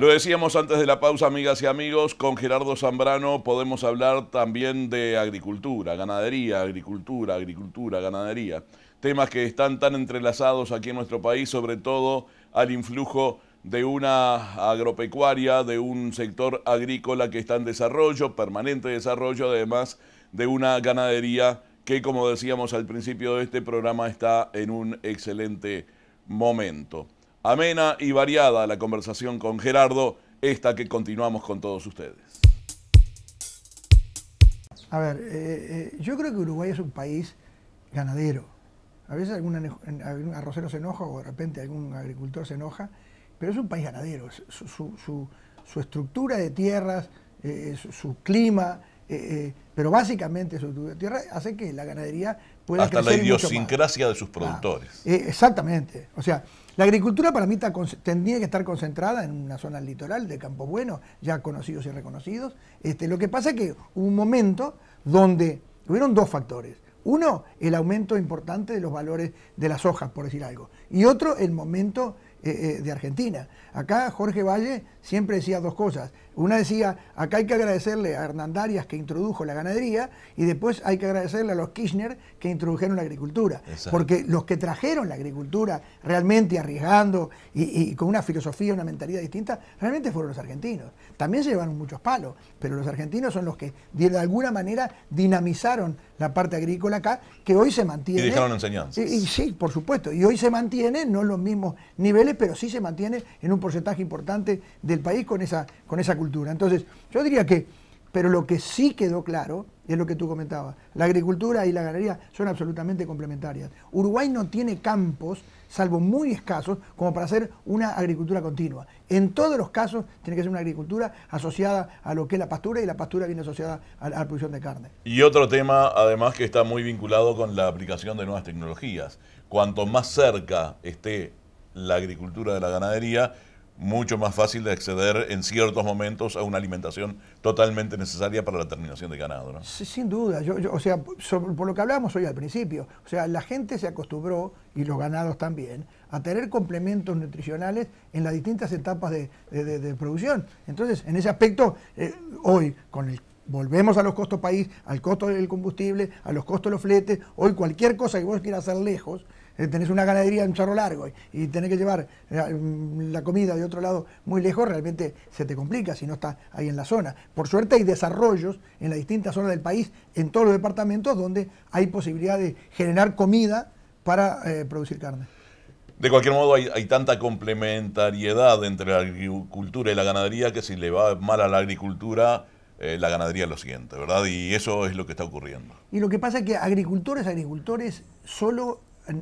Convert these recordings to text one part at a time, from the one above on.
Lo decíamos antes de la pausa, amigas y amigos, con Gerardo Zambrano podemos hablar también de agricultura, ganadería, agricultura, agricultura, ganadería. Temas que están tan entrelazados aquí en nuestro país, sobre todo al influjo de una agropecuaria, de un sector agrícola que está en desarrollo, permanente desarrollo, además de una ganadería que, como decíamos al principio de este programa, está en un excelente momento. Amena y variada la conversación con Gerardo, esta que continuamos con todos ustedes. A ver, eh, eh, yo creo que Uruguay es un país ganadero. A veces algún, arrocero se enoja o de repente algún agricultor se enoja, pero es un país ganadero. Su, estructura de tierras, eh, su, clima, pero básicamente su estructura de tierra hace que la ganadería pueda Hasta la idiosincrasia de sus productores. exactamente. O sea, la agricultura para mí tendría que estar concentrada en una zona litoral de Campo Bueno, ya conocidos y reconocidos. Este, lo que pasa es que hubo un momento donde hubieron dos factores. Uno, el aumento importante de los valores de las hojas, por decir algo. Y otro, el momento eh, eh, de Argentina. Acá Jorge Valle siempre decía dos cosas. Una decía, acá hay que agradecerle a Hernandarias que introdujo la ganadería y después hay que agradecerle a los Kirchner que introdujeron la agricultura. Porque los que trajeron la agricultura realmente arriesgando y, con una filosofía, una mentalidad distinta, realmente fueron los argentinos. También se llevaron muchos palos, pero los argentinos son los que de alguna manera dinamizaron la parte agrícola acá, que hoy se mantiene. Y dejaron enseñanzas. sí, por supuesto. Y hoy se mantiene, no en los mismos niveles pero sí se mantiene en un porcentaje importante del país con esa, con esa cultura. Entonces, yo diría que, pero lo que sí quedó claro es lo que tú comentabas, la agricultura y la ganadería son absolutamente complementarias. Uruguay no tiene campos, salvo muy escasos, como para hacer una agricultura continua. En todos los casos tiene que ser una agricultura asociada a lo que es la pastura y la pastura viene asociada a la producción de carne. Y otro tema, además, que está muy vinculado con la aplicación de nuevas tecnologías. Cuanto más cerca esté la agricultura, de la ganadería, mucho más fácil de acceder en ciertos momentos a una alimentación totalmente necesaria para la terminación de ganado. Sin duda, o sea, por lo que hablábamos hoy al principio, o sea, la gente se acostumbró, y los ganados también, a tener complementos nutricionales en las distintas etapas de, producción. Entonces, en ese aspecto, eh, hoy, con el volvemos a los costos país, al costo del combustible, a los costos de los fletes, hoy cualquier cosa que vos quieras hacer lejos, eh, tenés una ganadería en un charro largo y, tenés que llevar eh, mm, la, comida de otro lado muy lejos, realmente se te complica si no está ahí en la zona. Por suerte hay desarrollos en las distintas zonas del país, en todos los departamentos, donde hay posibilidad de generar comida para eh, producir carne. De cualquier modo, hay, tanta complementariedad entre la agricultura y la ganadería que si le va mal a la agricultura, la ganadería lo siente, ¿verdad? Y eso es lo que está ocurriendo. Y lo que pasa es que agricultores, agricultores, solo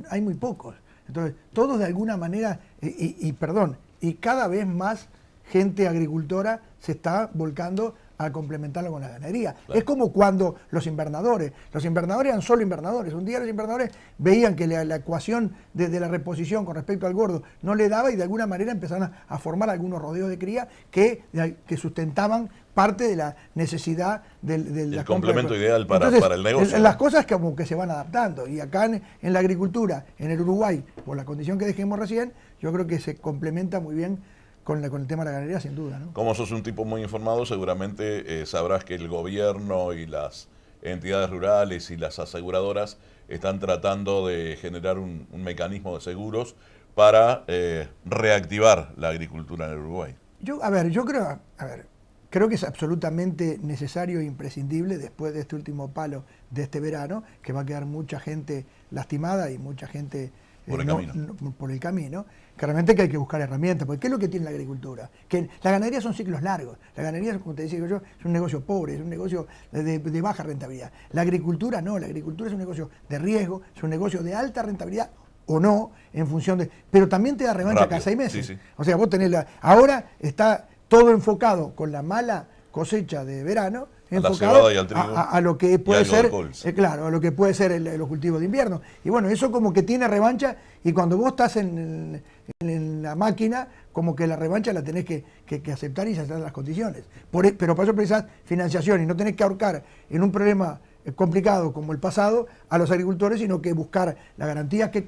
hay muy pocos. Entonces, todos de alguna manera, y, perdón, y cada vez más gente agricultora se está volcando a complementarlo con la ganadería. Es como cuando los invernadores, los invernadores eran solo invernadores, un día los invernadores veían que la, ecuación de, la reposición con respecto al gordo no le daba y de alguna manera empezaron a, formar algunos rodeos de cría que, que sustentaban parte de la necesidad del, el complemento ideal para, el negocio. las cosas que, como que se van adaptando. Y acá en, la agricultura, en el Uruguay, por la condición que dejemos recién, yo creo que se complementa muy bien con, la, con el tema de la ganadería, sin duda. ¿no? Como sos un tipo muy informado, seguramente eh, sabrás que el gobierno y las entidades rurales y las aseguradoras están tratando de generar un, mecanismo de seguros para eh, reactivar la agricultura en el Uruguay. Yo, a ver, yo creo, a ver, Creo que es absolutamente necesario e imprescindible después de este último palo de este verano, que va a quedar mucha gente lastimada y mucha gente eh, por el, camino. por Claramente que hay que buscar herramientas, porque ¿qué es lo que tiene la agricultura? Que la ganadería son ciclos largos. La ganadería, como te decía yo, es un negocio pobre, es un negocio de, baja rentabilidad. La agricultura no, la agricultura es un negocio de riesgo, es un negocio de alta rentabilidad o no, en función de... Pero también te da revancha cada seis meses. O sea, vos tenés la... Ahora está todo enfocado con la mala cosecha de verano, enfocado a, lo que puede ser, eh, claro, a lo que puede ser los cultivos de invierno. Y bueno, eso como que tiene revancha y cuando vos estás en, la máquina, como que la revancha la tenés que, aceptar y aceptar las condiciones. E, pero para eso precisás financiación y no tenés que ahorcar en un problema eh, complicado como el pasado a los agricultores, sino que buscar las garantías que,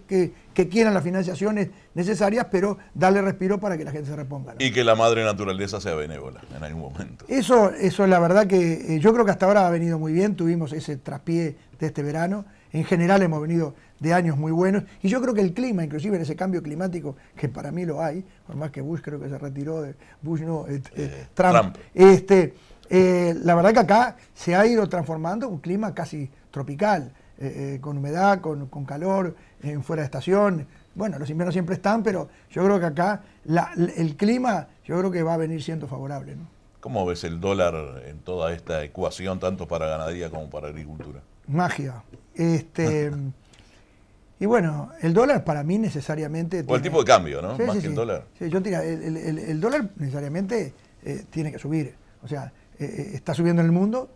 quieran, las financiaciones necesarias, pero darle respiro para que la gente se reponga. Y que la madre naturaleza sea benévola en algún momento. Eso, eso la verdad que eh, yo creo que hasta ahora ha venido muy bien, tuvimos ese traspié de este verano, en general hemos venido de años muy buenos, y yo creo que el clima, inclusive en ese cambio climático, que para mí lo hay, por más que Bush creo que se retiró, de, Bush no, este, eh, Trump, Este, eh, la verdad que acá se ha ido transformando un clima casi tropical, eh, eh, con humedad, con, calor, en fuera de estación. Bueno, los inviernos siempre están, pero yo creo que acá el clima yo creo que va a venir siendo favorable. ¿Cómo ves el dólar en toda esta ecuación, tanto para ganadería como para agricultura? Magia. Este, y bueno, el dólar para mí necesariamente... O el tipo de cambio, ¿no? Más que el dólar. Sí, yo diría, el, dólar necesariamente tiene que subir. O sea, eh, eh, está subiendo en el mundo,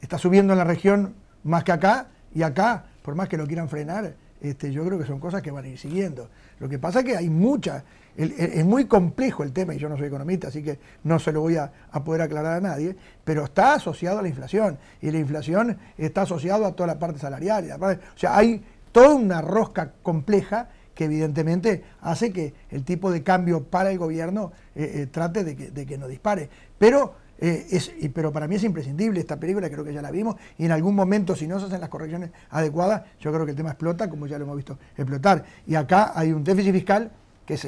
está subiendo en la región más que acá, y acá, por más que lo quieran frenar, este, yo creo que son cosas que van a ir siguiendo. Lo que pasa es que hay muchas, es muy complejo el tema, y yo no soy economista, así que no se lo voy a, poder aclarar a nadie, pero está asociado a la inflación, y la inflación está asociado a toda la parte salarial. o sea, hay toda una rosca compleja que evidentemente hace que el tipo de cambio para el gobierno eh, trate de que, de que no dispare. Pero eh, pero para mí es imprescindible esta película, creo que ya la vimos, y en algún momento, si no se hacen las correcciones adecuadas, yo creo que el tema explota, como ya lo hemos visto explotar. Y acá hay un déficit fiscal que es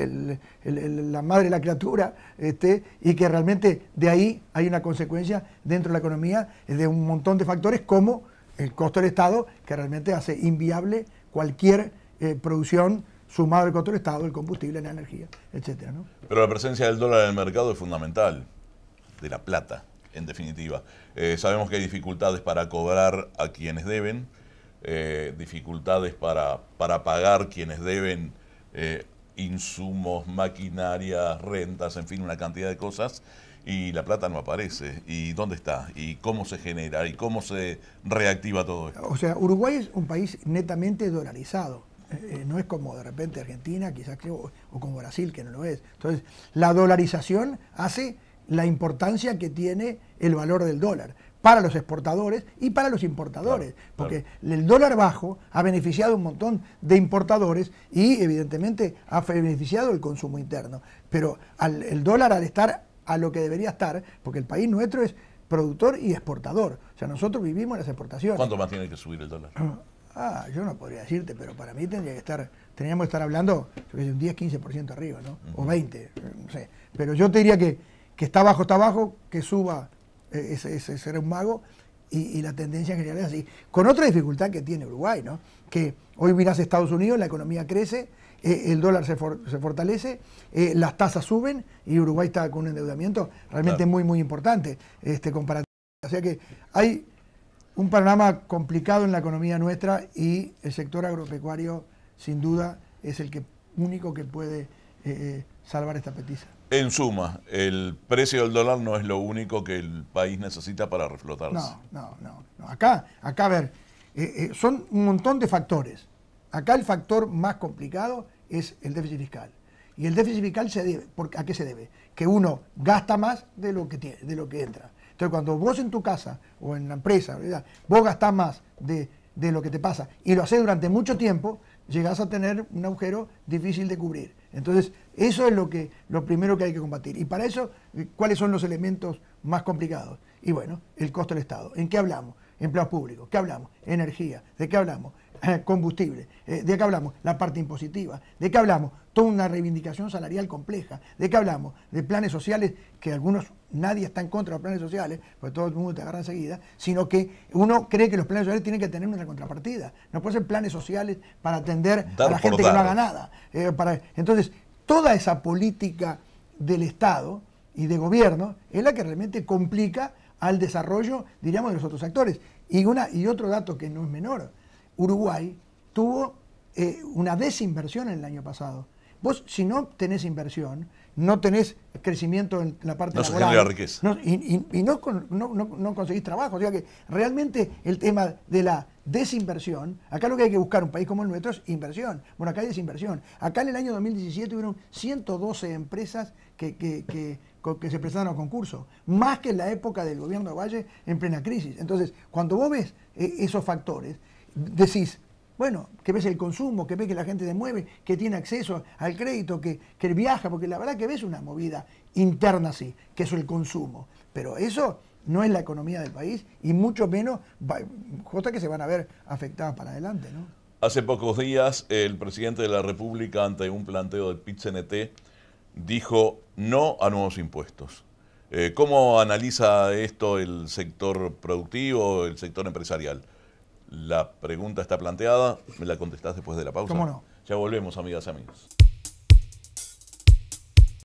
la madre de la criatura, este, y que realmente de ahí hay una consecuencia dentro de la economía eh, de un montón de factores, como el costo del Estado, que realmente hace inviable cualquier eh, producción sumado al costo del Estado, el combustible, la energía, etc. Pero la presencia del dólar en el mercado es fundamental de la plata, en definitiva. Eh, sabemos que hay dificultades para cobrar a quienes deben, eh, dificultades para, para pagar quienes deben eh, insumos, maquinarias, rentas, en fin, una cantidad de cosas. Y la plata no aparece. ¿Y dónde está? ¿Y cómo se genera? ¿Y cómo se reactiva todo esto? O sea, Uruguay es un país netamente dolarizado. no es como de repente Argentina, quizás, o, o como Brasil, que no lo es. Entonces, la dolarización hace la importancia que tiene el valor del dólar para los exportadores y para los importadores, porque el dólar bajo ha beneficiado un montón de importadores y evidentemente ha beneficiado el consumo interno. Pero el dólar al estar a lo que debería estar, porque el país nuestro es productor y exportador, o sea, nosotros vivimos las exportaciones. ¿Cuánto más tiene que subir el dólar? Ah, yo no podría decirte, pero para mí tendría que estar, tendríamos que estar hablando, de un 10, 15% arriba, ¿no? O 20, no sé. Pero yo te diría que que está abajo, está abajo, que suba, eh, ese, ese será un mago, y, la tendencia en general es así. Con otra dificultad que tiene Uruguay, ¿no? Que hoy miras Estados Unidos, la economía crece, eh, el dólar se, fortalece, eh, las tasas suben y Uruguay está con un endeudamiento realmente muy, muy importante este, comparativo. O sea que hay un panorama complicado en la economía nuestra y el sector agropecuario, sin duda, es el que único que puede eh, eh, salvar esta petiza. En suma, el precio del dólar no es lo único que el país necesita para reflotarse. No, no, no. Acá, acá, a ver, eh, son un montón de factores. Acá el factor más complicado es el déficit fiscal. Y el déficit fiscal se debe, ¿a qué se debe? Que uno gasta más de lo que tiene, de lo que entra. Entonces cuando vos en tu casa o en la empresa, ¿verdad? vos gastás más de, de lo que te pasa y lo haces durante mucho tiempo, llegás a tener un agujero difícil de cubrir. Entonces, eso es lo, que, lo primero que hay que combatir. Y para eso, eh, ¿cuáles son los elementos más complicados? Y bueno, el costo del Estado. ¿En qué hablamos? Empleos público. ¿Qué hablamos? Energía. ¿De qué hablamos? Eh, combustible. Eh, ¿De qué hablamos? La parte impositiva. ¿De qué hablamos? Toda una reivindicación salarial compleja. ¿De qué hablamos? De planes sociales, que algunos, nadie está en contra de los planes sociales, porque todo el mundo te agarra enseguida, sino que uno cree que los planes sociales tienen que tener una contrapartida. No puede ser planes sociales para atender a la gente que no haga nada. Eh, para, entonces, toda esa política del Estado y de gobierno es la que realmente complica al desarrollo, diríamos, de los otros actores. Y, una, y otro dato que no es menor, Uruguay tuvo eh, una desinversión en el año pasado. Vos, si no tenés inversión, no tenés crecimiento en la parte laboral. No riqueza. y, no, conseguís trabajo. O sea que realmente el tema de la desinversión, acá lo que hay que buscar un país como el nuestro es inversión. Bueno, acá hay desinversión. Acá en el año 2017 hubieron 112 empresas que, que se prestaron a concurso, más que en la época del gobierno de Valle en plena crisis. Entonces, cuando vos ves eh, esos factores, decís, bueno, que ves el consumo, que ves que la gente se mueve, que tiene acceso al crédito, que, viaja, porque la verdad que ves una movida interna sí, que es el consumo. Pero eso no es la economía del país y mucho menos cosas que se van a ver afectadas para adelante. Hace pocos días el presidente de la República ante un planteo del PIT-CNT dijo no a nuevos impuestos. Eh, ¿Cómo analiza esto el sector productivo, el sector empresarial? La pregunta está planteada, me la contestás después de la pausa. ¿Cómo no? Ya volvemos, amigas y amigos.